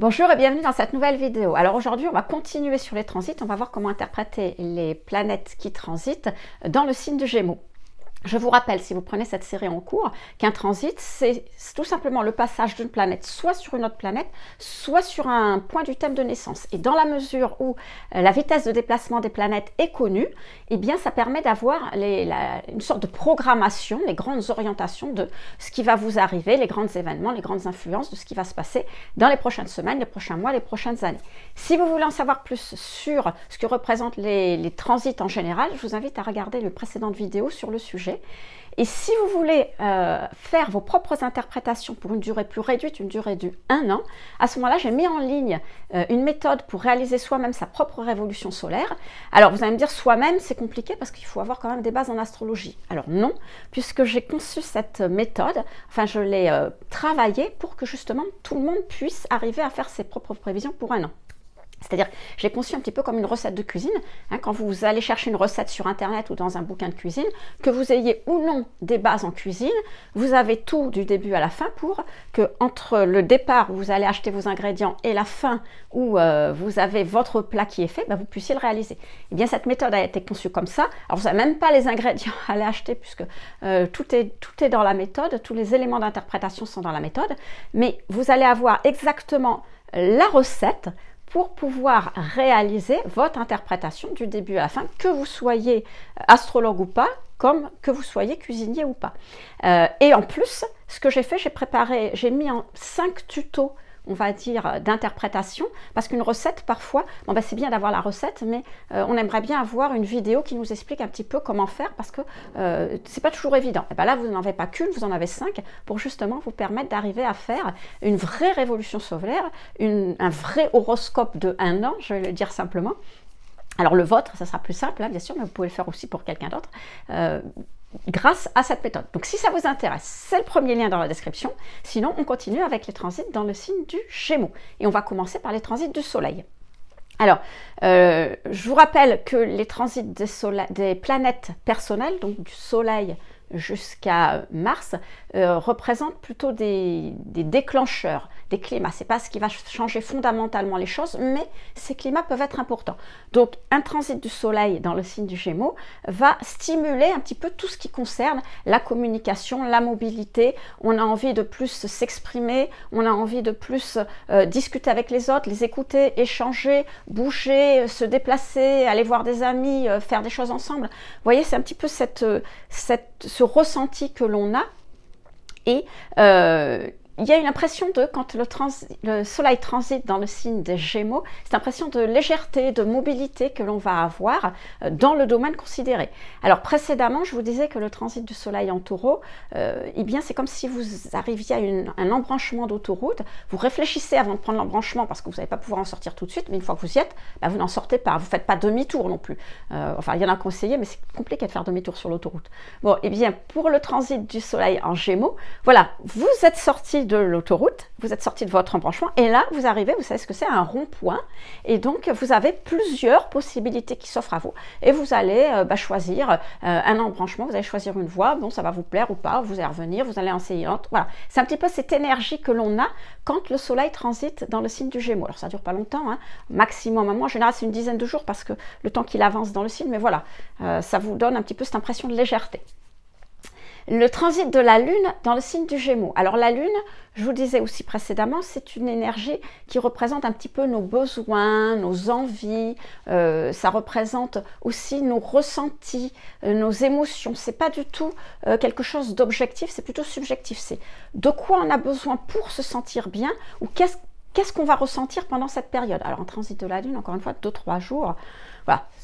Bonjour et bienvenue dans cette nouvelle vidéo. Alors aujourd'hui, on va continuer sur les transits. On va voir comment interpréter les planètes qui transitent dans le signe de Gémeaux. Je vous rappelle, si vous prenez cette série en cours, qu'un transit, c'est tout simplement le passage d'une planète soit sur une autre planète, soit sur un point du thème de naissance. Et dans la mesure où euh, la vitesse de déplacement des planètes est connue, eh bien, ça permet d'avoir une sorte de programmation, les grandes orientations de ce qui va vous arriver, les grands événements, les grandes influences de ce qui va se passer dans les prochaines semaines, les prochains mois, les prochaines années. Si vous voulez en savoir plus sur ce que représentent les, les transits en général, je vous invite à regarder le précédente vidéo sur le sujet et si vous voulez euh, faire vos propres interprétations pour une durée plus réduite, une durée de un an, à ce moment-là, j'ai mis en ligne euh, une méthode pour réaliser soi-même sa propre révolution solaire. Alors, vous allez me dire soi-même, c'est compliqué parce qu'il faut avoir quand même des bases en astrologie. Alors non, puisque j'ai conçu cette méthode, enfin je l'ai euh, travaillée pour que justement tout le monde puisse arriver à faire ses propres prévisions pour un an. C'est-à-dire, j'ai conçu un petit peu comme une recette de cuisine. Hein, quand vous allez chercher une recette sur Internet ou dans un bouquin de cuisine, que vous ayez ou non des bases en cuisine, vous avez tout du début à la fin pour que entre le départ où vous allez acheter vos ingrédients et la fin où euh, vous avez votre plat qui est fait, bah, vous puissiez le réaliser. Eh bien, cette méthode a été conçue comme ça. Alors, vous n'avez même pas les ingrédients à aller acheter puisque euh, tout est dans la méthode, tous les éléments d'interprétation sont dans la méthode, mais vous allez avoir exactement la recette pour pouvoir réaliser votre interprétation du début à la fin, que vous soyez euh, astrologue ou pas, comme que vous soyez cuisinier ou pas. Euh, et en plus, ce que j'ai fait, j'ai préparé, j'ai mis en 5 tutos on va dire, euh, d'interprétation, parce qu'une recette, parfois, bon, ben, c'est bien d'avoir la recette, mais euh, on aimerait bien avoir une vidéo qui nous explique un petit peu comment faire, parce que euh, c'est pas toujours évident. Et eh ben là, vous n'en avez pas qu'une, vous en avez cinq, pour justement vous permettre d'arriver à faire une vraie révolution solaire, un vrai horoscope de un an, je vais le dire simplement. Alors le vôtre, ça sera plus simple, hein, bien sûr, mais vous pouvez le faire aussi pour quelqu'un d'autre grâce à cette méthode. Donc si ça vous intéresse, c'est le premier lien dans la description. Sinon, on continue avec les transits dans le signe du Gémeaux. Et on va commencer par les transits du Soleil. Alors, euh, je vous rappelle que les transits des, des planètes personnelles, donc du Soleil, jusqu'à Mars représente euh, représentent plutôt des, des, déclencheurs, des climats. C'est pas ce qui va changer fondamentalement les choses, mais ces climats peuvent être importants. Donc un transit du Soleil dans le signe du Gémeaux va stimuler un petit peu tout ce qui concerne la communication, la mobilité. On a envie de plus s'exprimer, on a envie de plus euh, discuter avec les autres, les écouter, échanger, bouger, euh, se déplacer, aller voir des amis, faire des choses ensemble. Vous voyez, c'est un petit peu cette, cette, ce ce ressenti que l'on a et euh, il y a une impression de, quand le, soleil transite dans le signe des Gémeaux, cette impression de légèreté, de mobilité que l'on va avoir euh, dans le domaine considéré. Alors précédemment, je vous disais que le transit du soleil en taureau, euh, eh bien c'est comme si vous arriviez à un embranchement d'autoroute, vous réfléchissez avant de prendre l'embranchement parce que vous n'allez pas pouvoir en sortir tout de suite, mais une fois que vous y êtes, bah, vous n'en sortez pas, vous ne faites pas demi-tour non plus. Euh, enfin, il y en a un conseiller, mais c'est compliqué de faire demi-tour sur l'autoroute. Bon, eh bien pour le transit du soleil en Gémeaux, voilà, vous êtes sorti de l'autoroute, vous êtes sorti de votre embranchement et là, vous arrivez, vous savez ce que c'est, un rond-point. Et donc, vous avez plusieurs possibilités qui s'offrent à vous et vous allez euh, bah, choisir euh, un embranchement, vous allez choisir une voie, bon, ça va vous plaire ou pas, vous allez revenir, vous allez enseigner Voilà, c'est un petit peu cette énergie que l'on a quand le soleil transite dans le signe du Gémeaux. Alors, ça dure pas longtemps, hein. maximum à moi, en général, c'est une dizaine de jours parce que le temps qu'il avance dans le signe, mais voilà, euh, ça vous donne un petit peu cette impression de légèreté le transit de la Lune dans le signe du Gémeaux. Alors la Lune, je vous disais aussi précédemment, c'est une énergie qui représente un petit peu nos besoins, nos envies, euh, ça représente aussi nos ressentis, euh, nos émotions. C'est pas du tout euh, quelque chose d'objectif, c'est plutôt subjectif. C'est de quoi on a besoin pour se sentir bien ou qu'est-ce Qu'est-ce qu'on va ressentir pendant cette période Alors, en transit de la Lune, encore une fois, deux 3 jours,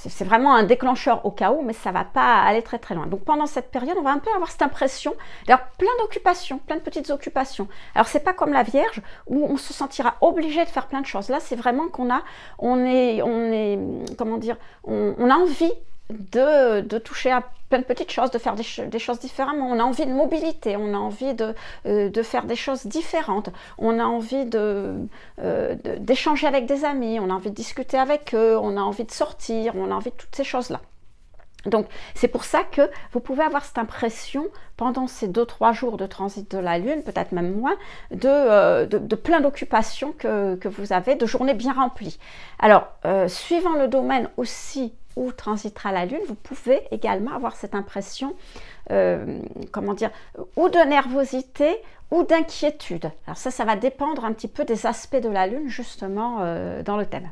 c'est vraiment un déclencheur au chaos, mais ça va pas aller très très loin. Donc pendant cette période, on va un peu avoir cette impression d'avoir plein d'occupations, plein de petites occupations. Alors c'est pas comme la Vierge où on se sentira obligé de faire plein de choses. Là, c'est vraiment qu'on a, on est, on est, comment dire, on, on a envie de, toucher à plein de petites choses, de faire des, choses différentes. On a envie de mobilité, on a envie de, euh, faire des choses différentes, on a envie d'échanger euh, de, d'échanger avec des amis, on a envie de discuter avec eux, on a envie de sortir, on a envie de toutes ces choses-là. Donc c'est pour ça que vous pouvez avoir cette impression pendant ces deux trois jours de transit de la Lune, peut-être même moins, de, euh, plein d'occupations que, vous avez, de journées bien remplies. Alors, suivant le domaine aussi ou transitera la Lune, vous pouvez également avoir cette impression, euh, comment dire, ou de nervosité ou d'inquiétude. Alors ça, ça va dépendre un petit peu des aspects de la Lune justement euh, dans le thème.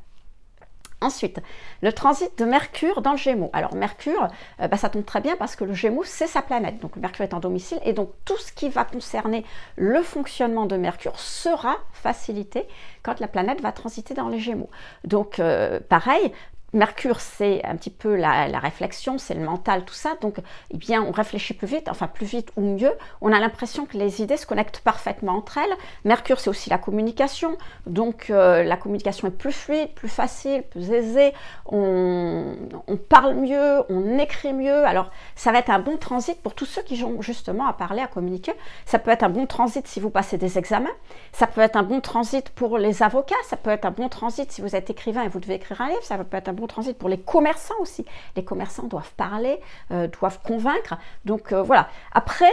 Ensuite, le transit de Mercure dans le Gémeaux. Alors Mercure, euh, bah, ça tombe très bien parce que le Gémeaux, c'est sa planète. Donc Mercure est en domicile et donc tout ce qui va concerner le fonctionnement de Mercure sera facilité quand la planète va transiter dans les Gémeaux. Donc pareil, Mercure, c'est un petit peu la, réflexion, c'est le mental, tout ça. Donc, eh bien, on réfléchit plus vite, enfin plus vite ou mieux. On a l'impression que les idées se connectent parfaitement entre elles. Mercure, c'est aussi la communication. Donc, euh, la communication est plus fluide, plus facile, plus aisée. On, parle mieux, on écrit mieux. Alors, ça va être un bon transit pour tous ceux qui ont justement à parler, à communiquer. Ça peut être un bon transit si vous passez des examens. Ça peut être un bon transit pour les avocats. Ça peut être un bon transit si vous êtes écrivain et vous devez écrire un livre. Ça peut être un transit pour les commerçants aussi. Les commerçants doivent parler, euh, doivent convaincre. Donc euh, voilà. Après,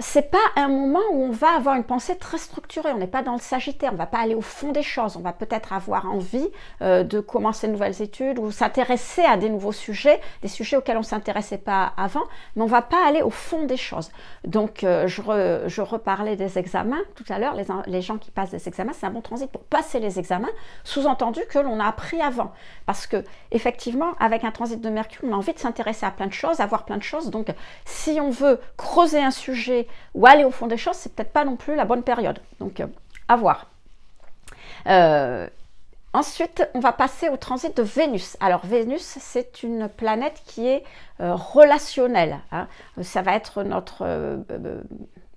c'est pas un moment où on va avoir une pensée très structurée. On n'est pas dans le Sagittaire, on va pas aller au fond des choses. On va peut-être avoir envie euh, de commencer de nouvelles études ou s'intéresser à des nouveaux sujets, des sujets auxquels on s'intéressait pas avant, mais on va pas aller au fond des choses. Donc, euh, je, je, reparlais des examens tout à l'heure. Les, gens qui passent des examens, c'est un bon transit pour passer les examens, sous-entendu que l'on a appris avant, parce que effectivement, avec un transit de Mercure, on a envie de s'intéresser à plein de choses, avoir plein de choses. Donc, si on veut creuser un sujet ou aller au fond des choses, c'est peut-être pas non plus la bonne période. Donc, euh, à voir. Euh, ensuite, on va passer au transit de Vénus. Alors, Vénus, c'est une planète qui est euh, relationnelle. Hein. Ça va être notre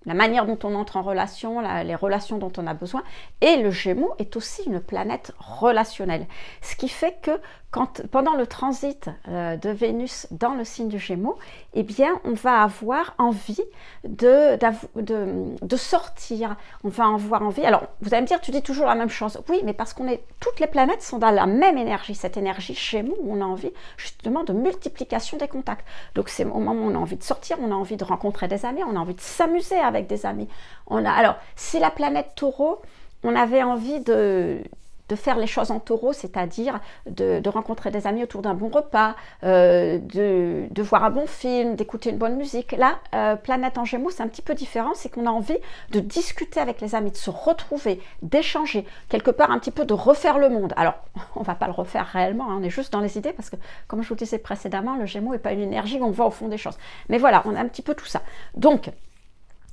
la manière dont on entre en relation, les relations dont on a besoin. Et le Gémeaux est aussi une planète relationnelle. Ce qui fait que quand, pendant le transit euh, de Vénus dans le signe du Gémeaux, eh bien, on va avoir envie de, de, sortir, on va avoir envie. Alors, vous allez me dire, tu dis toujours la même chose. Oui, mais parce qu'on est, toutes les planètes sont dans la même énergie, cette énergie Gémeaux, on a envie justement de multiplication des contacts. Donc, c'est au moment où on a envie de sortir, on a envie de rencontrer des amis, on a envie de s'amuser avec des amis. On a, alors, si la planète Taureau, on avait envie de de faire les choses en taureau, c'est-à-dire de, rencontrer des amis autour d'un bon repas, euh, de, voir un bon film, d'écouter une bonne musique. Là, euh, planète en gémeaux, c'est un petit peu différent, c'est qu'on a envie de discuter avec les amis, de se retrouver, d'échanger, quelque part un petit peu de refaire le monde. Alors, on va pas le refaire réellement, hein, on est juste dans les idées parce que, comme je vous disais précédemment, le gémeaux n'est pas une énergie, on voit au fond des choses. Mais voilà, on a un petit peu tout ça. Donc,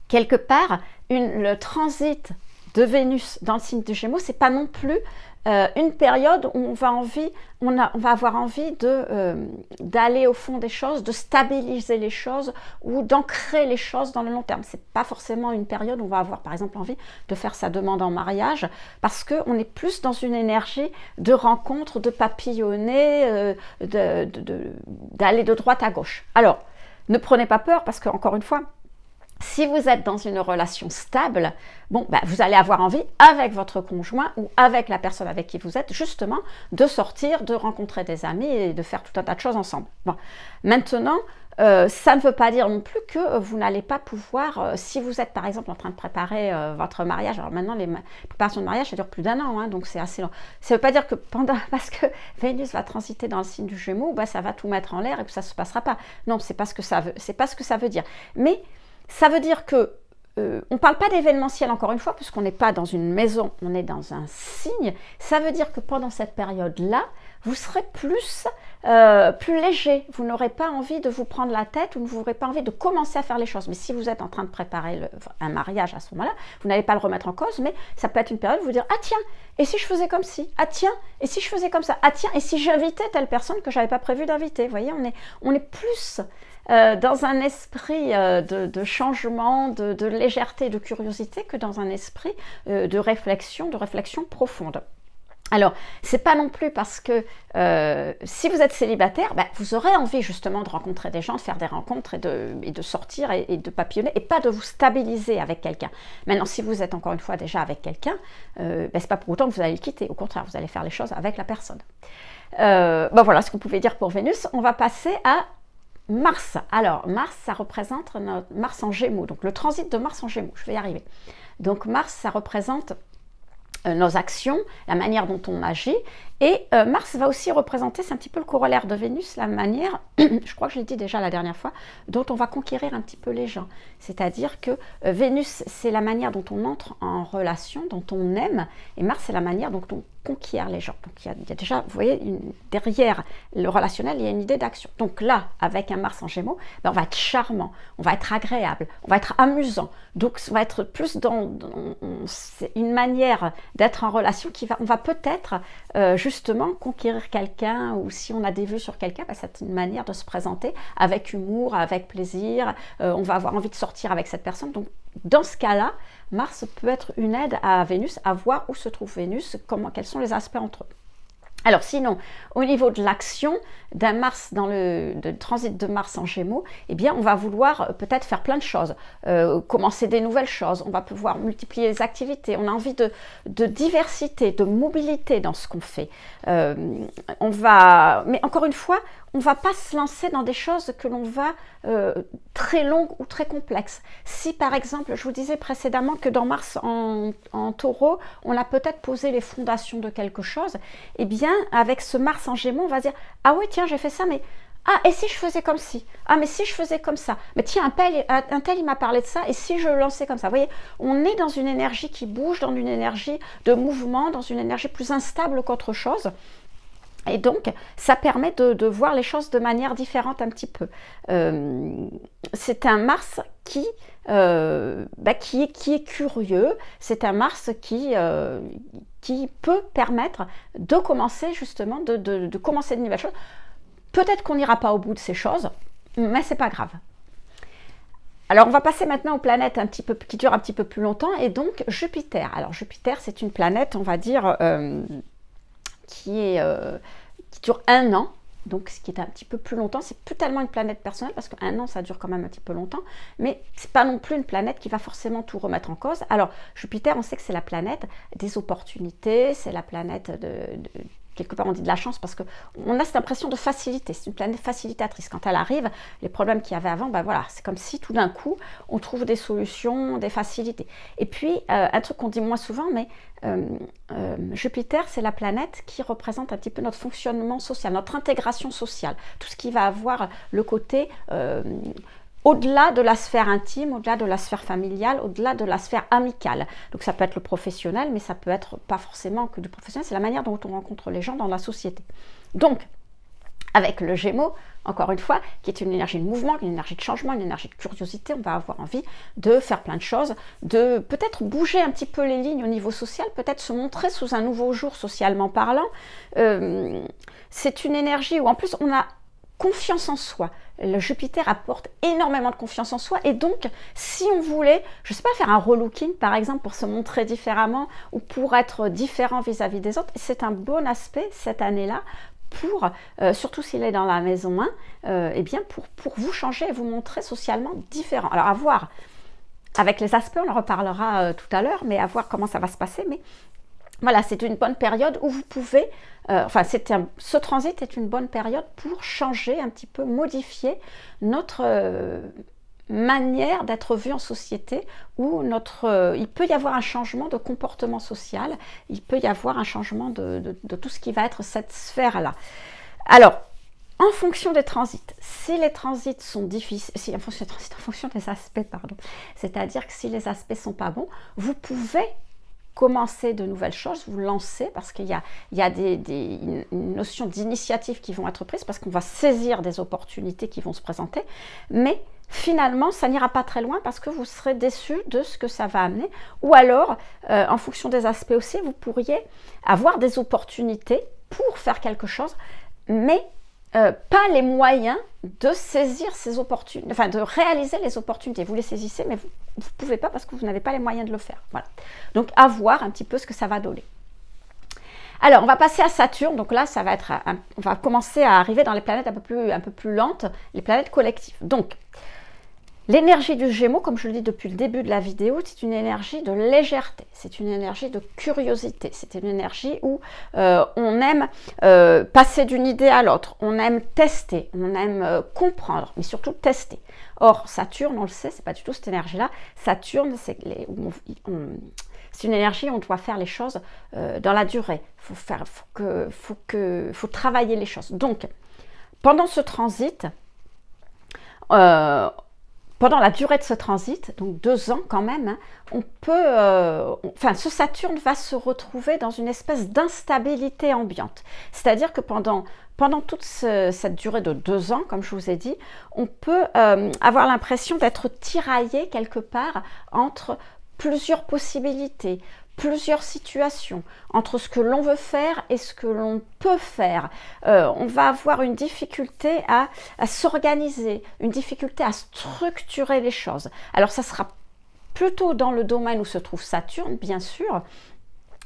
quelque part, une, le transit de Vénus dans le signe de Gémeaux, c'est pas non plus euh, une période où on va, envie, on, va avoir envie de euh, d'aller au fond des choses, de stabiliser les choses ou d'ancrer les choses dans le long terme. C'est pas forcément une période où on va avoir, par exemple, envie de faire sa demande en mariage parce que on est plus dans une énergie de rencontre, de papillonner, euh, d'aller de, droite à gauche. Alors, ne prenez pas peur parce que encore une fois, si vous êtes dans une relation stable, bon, bah, vous allez avoir envie, avec votre conjoint ou avec la personne avec qui vous êtes, justement, de sortir, de rencontrer des amis et de faire tout un tas de choses ensemble. Bon. Maintenant, euh, ça ne veut pas dire non plus que vous n'allez pas pouvoir, euh, si vous êtes par exemple en train de préparer euh, votre mariage, alors maintenant les préparations de mariage, ça dure plus d'un an, hein, donc c'est assez long. Ça ne veut pas dire que pendant, parce que Vénus va transiter dans le signe du Gémeaux, bah, ça va tout mettre en l'air et que ça ne se passera pas. Non, ce que ça c'est pas ce que ça veut dire. Mais ça veut dire que euh, on ne parle pas d'événementiel encore une fois, puisqu'on n'est pas dans une maison, on est dans un signe. Ça veut dire que pendant cette période-là, vous serez plus, euh, plus léger. Vous n'aurez pas envie de vous prendre la tête ou vous n'aurez pas envie de commencer à faire les choses. Mais si vous êtes en train de préparer un mariage à ce moment-là, vous n'allez pas le remettre en cause, mais ça peut être une période où vous dire Ah tiens, et si je faisais comme ci Ah tiens, et si je faisais comme ça Ah tiens, et si j'invitais telle personne que je n'avais pas prévu d'inviter Vous voyez, on est, on est plus euh, dans un esprit euh, de, changement, de, légèreté, de curiosité que dans un esprit euh, de réflexion, de réflexion profonde. Alors, c'est pas non plus parce que si vous êtes célibataire, ben, vous aurez envie justement de rencontrer des gens, de faire des rencontres et de, et de sortir et, de papillonner et pas de vous stabiliser avec quelqu'un. Maintenant, si vous êtes encore une fois déjà avec quelqu'un, euh, ben, c'est pas pour autant que vous allez le quitter. Au contraire, vous allez faire les choses avec la personne. Euh, ben, voilà ce qu'on pouvait dire pour Vénus. On va passer à Mars. Alors, Mars, ça représente notre Mars en Gémeaux. Donc, le transit de Mars en Gémeaux, je vais y arriver. Donc, Mars, ça représente euh, nos actions, la manière dont on agit. Et euh, Mars va aussi représenter, c'est un petit peu le corollaire de Vénus, la manière, je crois que je l'ai dit déjà la dernière fois, dont on va conquérir un petit peu les gens. C'est-à-dire que euh, Vénus, c'est la manière dont on entre en relation, dont on aime, et Mars, c'est la manière dont on conquiert les gens. Donc il y, a, déjà, vous voyez, derrière le relationnel, il y a une idée d'action. Donc là, avec un Mars en Gémeaux, ben, on va être charmant, on va être agréable, on va être amusant. Donc on va être plus dans, une manière d'être en relation qui va, on va peut-être euh, justement conquérir quelqu'un ou si on a des vues sur quelqu'un, ben, c'est une manière de se présenter avec humour, avec plaisir. Euh, on va avoir envie de sortir avec cette personne. Donc dans ce cas-là, Mars peut être une aide à Vénus, à voir où se trouve Vénus, comment, quels sont les aspects entre eux. Alors sinon, au niveau de l'action, d'un Mars dans le transit de Mars en Gémeaux, eh bien, on va vouloir euh, peut-être faire plein de choses, euh, commencer des nouvelles choses, on va pouvoir multiplier les activités, on a envie de, de diversité, de mobilité dans ce qu'on fait. Euh, on va, mais encore une fois, on va pas se lancer dans des choses que l'on va très longues ou très complexes. Si par exemple, je vous disais précédemment que dans Mars en, en taureau, on a peut-être posé les fondations de quelque chose, eh bien, avec ce Mars en Gémeaux, on va dire, ah oui, tu j'ai fait ça, mais ah, et si je faisais comme si, Ah, mais si je faisais comme ça Mais tiens, un tel, un tel il m'a parlé de ça, et si je lançais comme ça Vous voyez, on est dans une énergie qui bouge, dans une énergie de mouvement, dans une énergie plus instable qu'autre chose. Et donc, ça permet de, voir les choses de manière différente un petit peu. Euh, c'est un Mars qui, euh, bah, qui, est, curieux, c'est un Mars qui, euh, qui peut permettre de commencer justement, de, de commencer de nouvelles choses Peut-être qu'on n'ira pas au bout de ces choses, mais c'est pas grave. Alors on va passer maintenant aux planètes un petit peu, qui durent un petit peu plus longtemps, et donc Jupiter. Alors Jupiter, c'est une planète, on va dire, euh, qui, est, euh, qui dure un an, donc ce qui est un petit peu plus longtemps. C'est plus tellement une planète personnelle, parce qu'un an, ça dure quand même un petit peu longtemps, mais c'est pas non plus une planète qui va forcément tout remettre en cause. Alors Jupiter, on sait que c'est la planète des opportunités, c'est la planète de quelque part on dit de la chance parce qu'on a cette impression de facilité, c'est une planète facilitatrice. Quand elle arrive, les problèmes qu'il y avait avant, ben voilà, c'est comme si tout d'un coup on trouve des solutions, des facilités. Et puis, euh, un truc qu'on dit moins souvent, mais euh, euh, Jupiter, c'est la planète qui représente un petit peu notre fonctionnement social, notre intégration sociale, tout ce qui va avoir le côté au-delà de la sphère intime, au-delà de la sphère familiale, au-delà de la sphère amicale. Donc ça peut être le professionnel, mais ça peut être pas forcément que du professionnel, c'est la manière dont on rencontre les gens dans la société. Donc, avec le Gémeaux, encore une fois, qui est une énergie de mouvement, une énergie de changement, une énergie de curiosité. On va avoir envie de faire plein de choses, de peut-être bouger un petit peu les lignes au niveau social, peut-être se montrer sous un nouveau jour socialement parlant. Euh, c'est une énergie où en plus on a confiance en soi le Jupiter apporte énormément de confiance en soi. Et donc, si on voulait, je ne sais pas, faire un relooking, par exemple, pour se montrer différemment ou pour être différent vis-à-vis des autres, c'est un bon aspect cette année-là pour, euh, surtout s'il est dans la maison 1, euh, eh bien pour, pour vous changer et vous montrer socialement différent. Alors, à voir avec les aspects, on en reparlera euh, tout à l'heure, mais à voir comment ça va se passer. Mais voilà, c'est une bonne période où vous pouvez, euh, enfin, ce transit est une bonne période pour changer un petit peu, modifier notre euh, manière d'être vu en société où notre, euh, il peut y avoir un changement de comportement social, il peut y avoir un changement de, tout ce qui va être cette sphère-là. Alors, en fonction des transits, si les transits sont difficiles, si, en fonction des transits, en fonction des aspects, pardon, c'est-à-dire que si les aspects sont pas bons, vous pouvez commencer de nouvelles choses, vous lancer parce qu'il y a, il y des, notions une notion d'initiative qui vont être prises, parce qu'on va saisir des opportunités qui vont se présenter, mais finalement, ça n'ira pas très loin parce que vous serez déçu de ce que ça va amener. Ou alors, euh, en fonction des aspects aussi, vous pourriez avoir des opportunités pour faire quelque chose, mais euh, pas les moyens de saisir ces opportunités, enfin de réaliser les opportunités. Vous les saisissez, mais vous ne pouvez pas parce que vous n'avez pas les moyens de le faire. Voilà. Donc, à voir un petit peu ce que ça va donner. Alors, on va passer à Saturne. Donc là, ça va être, on va commencer à arriver dans les planètes un peu plus, un peu plus lentes, les planètes collectives. Donc, L'énergie du Gémeaux, comme je le dis depuis le début de la vidéo, c'est une énergie de légèreté, c'est une énergie de curiosité, c'est une énergie où euh, on aime euh, passer d'une idée à l'autre, on aime tester, on aime euh, comprendre, mais surtout tester. Or, Saturne, on le sait, c'est pas du tout cette énergie-là. Saturne, c'est une énergie où on doit faire les choses dans la durée. Faut faire, faut que, faut faut travailler les choses. Donc, pendant ce transit, pendant la durée de ce transit, donc deux ans quand même, hein, on peut, euh, enfin, ce Saturne va se retrouver dans une espèce d'instabilité ambiante. C'est-à-dire que pendant pendant toute cette durée de deux ans, comme je vous ai dit, on peut euh, avoir l'impression d'être tiraillé quelque part entre plusieurs possibilités, plusieurs situations entre ce que l'on veut faire et ce que l'on peut faire. Euh, on va avoir une difficulté à, s'organiser, une difficulté à structurer les choses. Alors ça sera plutôt dans le domaine où se trouve Saturne, bien sûr.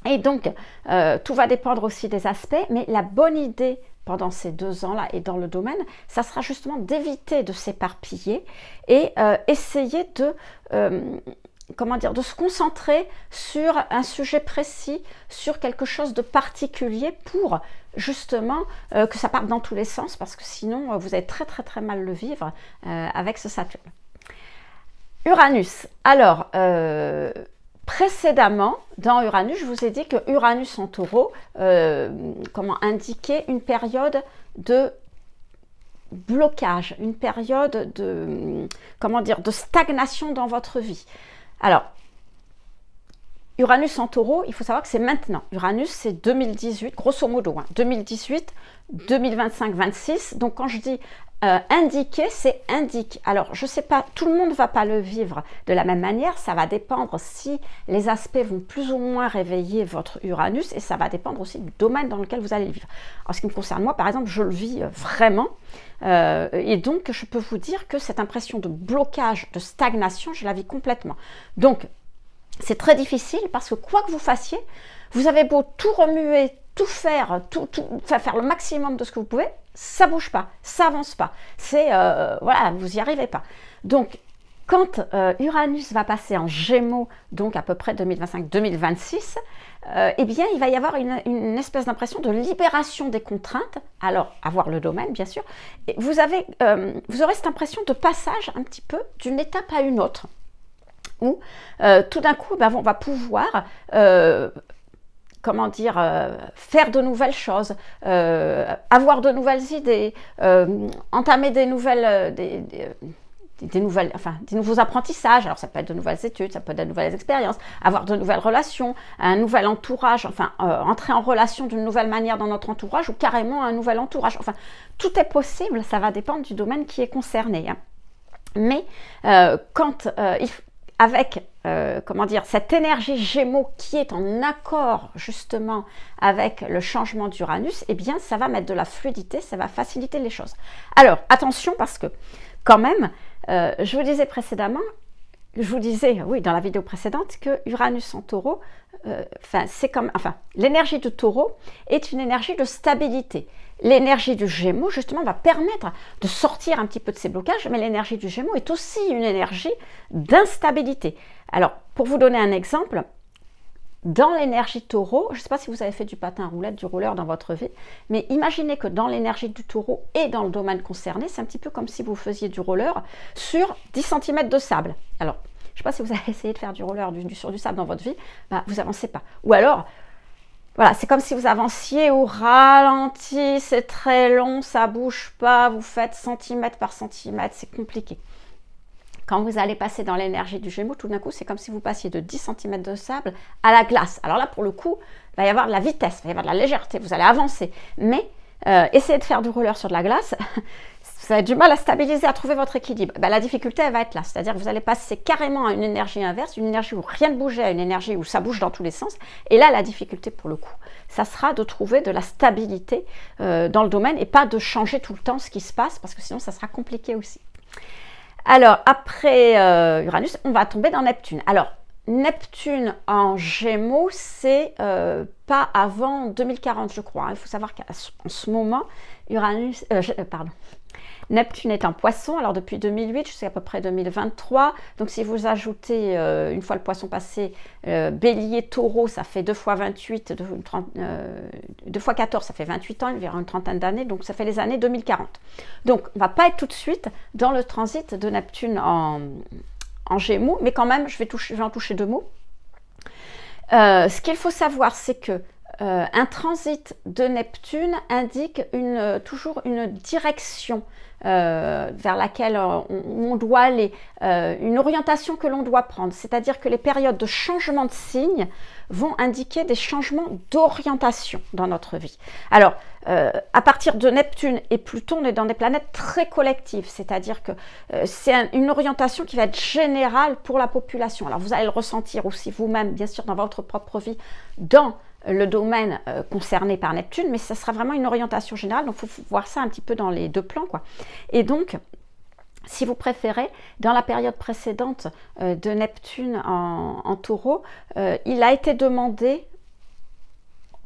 Et donc, euh, tout va dépendre aussi des aspects, mais la bonne idée pendant ces deux ans-là et dans le domaine, ça sera justement d'éviter de s'éparpiller et euh, essayer de, comment dire, de se concentrer sur un sujet précis, sur quelque chose de particulier pour justement euh, que ça parte dans tous les sens parce que sinon euh, vous allez très très très mal le vivre euh, avec ce Saturne. Uranus. Alors, précédemment, dans Uranus, je vous ai dit que Uranus en taureau comment, indiquer une période de blocage, une période de, comment dire, de stagnation dans votre vie. Alors, Uranus en taureau, il faut savoir que c'est maintenant. Uranus, c'est 2018, grosso modo, 2018, 2025, 2026. Donc, quand je dis euh, indiquer, c'est indique. Alors, je ne sais pas, tout le monde ne va pas le vivre de la même manière. Ça va dépendre si les aspects vont plus ou moins réveiller votre Uranus et ça va dépendre aussi du domaine dans lequel vous allez vivre. En ce qui me concerne, moi, par exemple, je le vis euh, vraiment. Euh, et donc, je peux vous dire que cette impression de blocage, de stagnation, je la vis complètement. Donc, c'est très difficile parce que quoi que vous fassiez, vous avez beau tout remuer, tout faire, tout, tout, faire le maximum de ce que vous pouvez, ça bouge pas, ça avance pas. C'est euh, voilà, vous y arrivez pas. Donc quand euh, Uranus va passer en Gémeaux, donc à peu près 2025-2026, euh, eh bien, il va y avoir une, espèce d'impression de libération des contraintes. Alors, avoir le domaine, bien sûr. Et vous, avez, vous aurez cette impression de passage un petit peu d'une étape à une autre où tout d'un coup, bah, on va pouvoir comment dire, euh, faire de nouvelles choses, euh, avoir de nouvelles idées, euh, entamer des nouvelles, des, nouvelles, enfin, des nouveaux apprentissages. Alors ça peut être de nouvelles études, ça peut être de nouvelles expériences, avoir de nouvelles relations, un nouvel entourage, enfin, entrer en relation d'une nouvelle manière dans notre entourage ou carrément un nouvel entourage. Enfin, tout est possible, ça va dépendre du domaine qui est concerné. Hein. Mais quand avec euh, comment dire, cette énergie Gémeaux qui est en accord justement avec le changement d'Uranus, eh bien, ça va mettre de la fluidité, ça va faciliter les choses. Alors, attention parce que, quand même, euh, je vous disais précédemment, je vous disais, oui, dans la vidéo précédente, que Uranus en taureau, euh, enfin, c'est comme, enfin, l'énergie du taureau est une énergie de stabilité l'énergie du Gémeaux, justement, va permettre de sortir un petit peu de ces blocages, mais l'énergie du Gémeaux est aussi une énergie d'instabilité. Alors, pour vous donner un exemple, dans l'énergie taureau, je ne sais pas si vous avez fait du patin à roulette, du roller dans votre vie, mais imaginez que dans l'énergie du taureau et dans le domaine concerné, c'est un petit peu comme si vous faisiez du roller sur 10 cm de sable. Alors, je ne sais pas si vous avez essayé de faire du roller sur du sable dans votre vie, bah, vous n'avancez pas. Ou alors, voilà, c'est comme si vous avanciez au ralenti, c'est très long, ça bouge pas, vous faites centimètre par centimètre, c'est compliqué. Quand vous allez passer dans l'énergie du Gémeaux, tout d'un coup, c'est comme si vous passiez de 10 cm de sable à la glace. Alors là, pour le coup, il va y avoir de la vitesse, il va y avoir de la légèreté, vous allez avancer, mais euh, essayez de faire du roller sur de la glace, vous avez du mal à stabiliser, à trouver votre équilibre. Bah, la difficulté, elle va être là. C'est-à-dire que vous allez passer carrément à une énergie inverse, une énergie où rien ne bougeait, à une énergie où ça bouge dans tous les sens. Et là, la difficulté pour le coup, ça sera de trouver de la stabilité euh, dans le domaine et pas de changer tout le temps ce qui se passe, parce que sinon, ça sera compliqué aussi. Alors, après euh, Uranus, on va tomber dans Neptune. Alors, Neptune en Gémeaux, c'est euh, pas avant 2040, je crois. Hein. Il faut savoir qu'en ce moment, Uranus, euh, euh, pardon, Neptune est en Poisson. Alors depuis 2008, jusqu'à à peu près 2023. Donc si vous ajoutez une fois le Poisson passé, Bélier, Taureau, ça fait 2 fois 28, 2, fois 14, ça fait 28 ans, il une trentaine d'années. Donc ça fait les années 2040. Donc on ne va pas être tout de suite dans le transit de Neptune en, en Gémeaux, mais quand même, je vais, toucher, je vais en toucher deux mots. Euh, ce qu'il faut savoir, c'est que euh, un transit de Neptune indique une, toujours une direction euh, vers laquelle on, on doit aller, une orientation que l'on doit prendre. C'est-à-dire que les périodes de changement de signe vont indiquer des changements d'orientation dans notre vie. Alors, euh, à partir de Neptune et Pluton, on est dans des planètes très collectives, c'est-à-dire que euh, c'est une orientation qui va être générale pour la population. Alors vous allez le ressentir aussi vous-même, bien sûr, dans votre propre vie, dans le domaine euh, concerné par Neptune, mais ça sera vraiment une orientation générale, donc il faut voir ça un petit peu dans les deux plans. Quoi. Et donc, si vous préférez, dans la période précédente de Neptune en, taureau, il a été demandé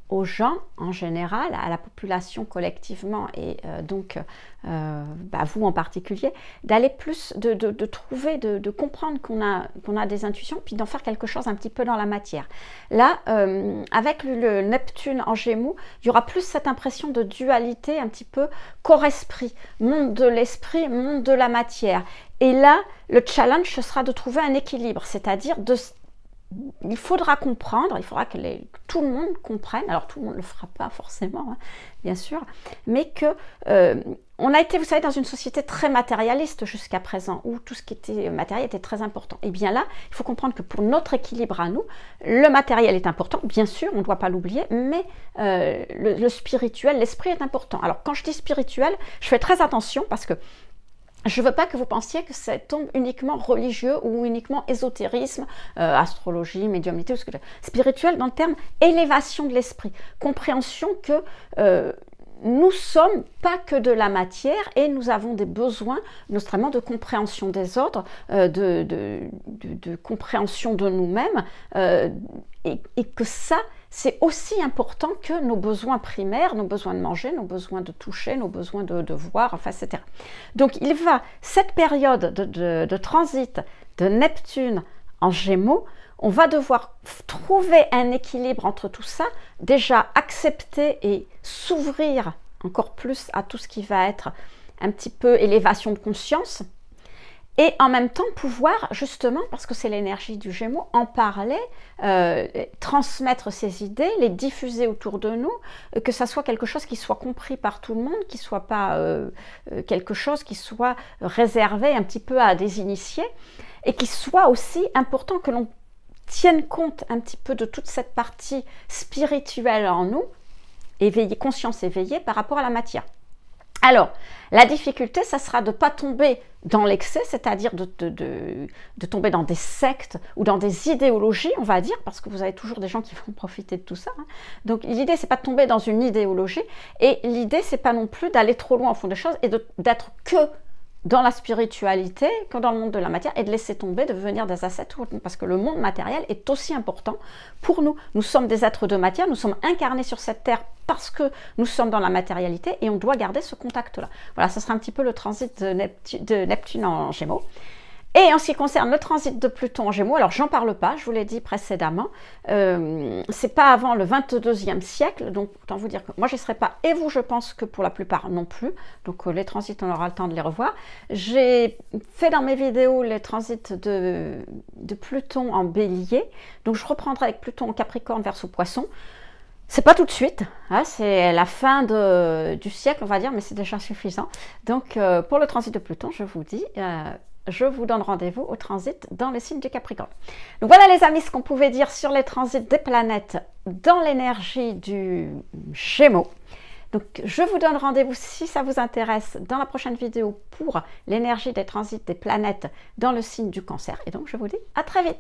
aux gens en général, à la population collectivement et euh, donc euh, bah, vous en particulier, d'aller plus, de, de, trouver, de, comprendre qu'on a, qu'on a des intuitions, puis d'en faire quelque chose un petit peu dans la matière. Là, euh, avec le, le, Neptune en Gémeaux, il y aura plus cette impression de dualité un petit peu corps-esprit, monde de l'esprit, monde de la matière. Et là, le challenge, ce sera de trouver un équilibre, c'est-à-dire de, il faudra comprendre, il faudra que, tout le monde comprenne, alors tout le monde ne le fera pas forcément, hein, bien sûr, mais que euh, on a été, vous savez, dans une société très matérialiste jusqu'à présent, où tout ce qui était matériel était très important. Et eh bien là, il faut comprendre que pour notre équilibre à nous, le matériel est important, bien sûr, on ne doit pas l'oublier, mais euh, le, spirituel, l'esprit est important. Alors quand je dis spirituel, je fais très attention parce que je ne veux pas que vous pensiez que c'est uniquement religieux ou uniquement ésotérisme, euh, astrologie, médiumnité, ou spirituel dans le terme élévation de l'esprit, compréhension que nous euh, nous sommes pas que de la matière et nous avons des besoins, notamment de compréhension des autres, euh, de, compréhension de nous-mêmes, et, que ça, c'est aussi important que nos besoins primaires, nos besoins de manger, nos besoins de toucher, nos besoins de, voir, enfin, etc. Donc il va, cette période de transit de Neptune en Gémeaux, on va devoir trouver un équilibre entre tout ça, déjà accepter et s'ouvrir encore plus à tout ce qui va être un petit peu élévation de conscience, et en même temps pouvoir justement, parce que c'est l'énergie du Gémeaux, en parler, euh, transmettre ses idées, les diffuser autour de nous, euh, que ça soit quelque chose qui soit compris par tout le monde, qui soit pas euh, quelque chose qui soit réservé un petit peu à des initiés, et qui soit aussi important que l'on tienne compte un petit peu de toute cette partie spirituelle en nous, éveillée, conscience éveillée par rapport à la matière. Alors, la difficulté, ça sera de ne pas tomber dans l'excès, c'est-à-dire de, tomber dans des sectes ou dans des idéologies, on va dire, parce que vous avez toujours des gens qui vont profiter de tout ça. Hein. Donc l'idée, c'est pas de tomber dans une idéologie, et l'idée, c'est pas non plus d'aller trop loin au fond des choses et d'être que dans la spiritualité que dans le monde de la matière et de laisser tomber, devenir des assets parce que le monde matériel est aussi important pour nous. Nous sommes des êtres de matière, nous sommes incarnés sur cette terre parce que nous sommes dans la matérialité et on doit garder ce contact-là. Voilà, ça sera un petit peu le transit de Neptune en Gémeaux. Et en ce qui concerne le transit de Pluton en Gémeaux, alors j'en parle pas, je vous l'ai dit précédemment, euh, c'est pas avant le 22e siècle, donc autant vous dire que moi je serai pas, et vous je pense que pour la plupart non plus, donc euh, les transits on aura le temps de les revoir. J'ai fait dans mes vidéos les transits de, de Pluton en Bélier, donc je reprendrai avec Pluton en Capricorne vers sous Poisson. C'est pas tout de suite, hein, c'est la fin du siècle, on va dire, mais c'est déjà suffisant. Donc, euh, pour le transit de Pluton, je vous dis, euh, je vous donne rendez-vous au transit dans le signe du Capricorne. Donc voilà les amis ce qu'on pouvait dire sur les transits des planètes dans l'énergie du Gémeaux. Donc je vous donne rendez-vous si ça vous intéresse dans la prochaine vidéo pour l'énergie des transits des planètes dans le signe du cancer. Et donc je vous dis à très vite